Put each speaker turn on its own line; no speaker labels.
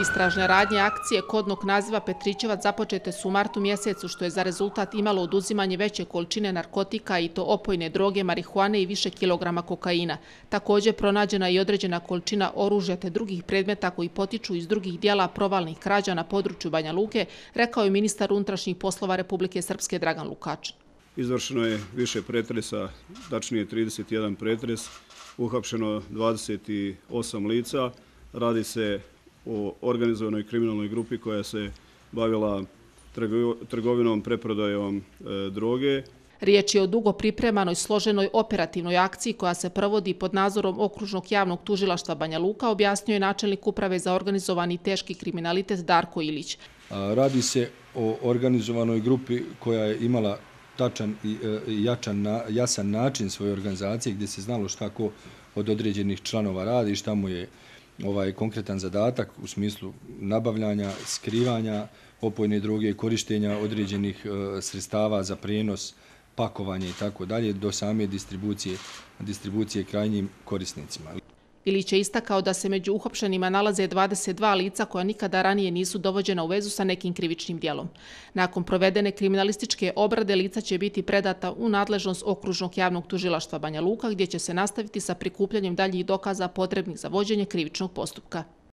Istražne radnje akcije kodnog naziva Petrićevac započete su u martu mjesecu, što je za rezultat imalo oduzimanje veće količine narkotika i to opojne droge, marihuane i više kilograma kokaina. Također pronađena i određena količina oružja te drugih predmeta koji potiču iz drugih dijela provalnih krađa na području Banja Luke, rekao je ministar unutrašnjih poslova Republike Srpske Dragan Lukač.
Izvršeno je više pretresa, dačnije 31 pretres, uhapšeno 28 lica, radi se o organizovanoj kriminalnoj grupi koja se bavila
trgovinom, preprodajom e, droge. Riječ je o dugo pripremanoj složenoj operativnoj akciji koja se provodi pod nazorom Okružnog javnog tužilaštva Banja Luka, objasnio je načelnik uprave za organizovani teški kriminalitet Darko Ilić.
Radi se o organizovanoj grupi koja je imala tačan i e, jačan, jasan način svoje organizacije gdje se znalo šta ko od određenih članova radi, šta mu je ovaj konkretan zadatak u smislu nabavljanja, skrivanja opojne droge, korištenja određenih e, sredstava za prenos, pakovanje i tako dalje do same distribucije distribucije krajnjim korisnicima.
Ilić je istakao da se među uhopšenima nalaze 22 lica koja nikada ranije nisu dovođena u vezu sa nekim krivičnim dijelom. Nakon provedene kriminalističke obrade lica će biti predata u nadležnost okružnog javnog tužilaštva Banja Luka gdje će se nastaviti sa prikupljanjem daljih dokaza potrebnih za vođenje krivičnog postupka.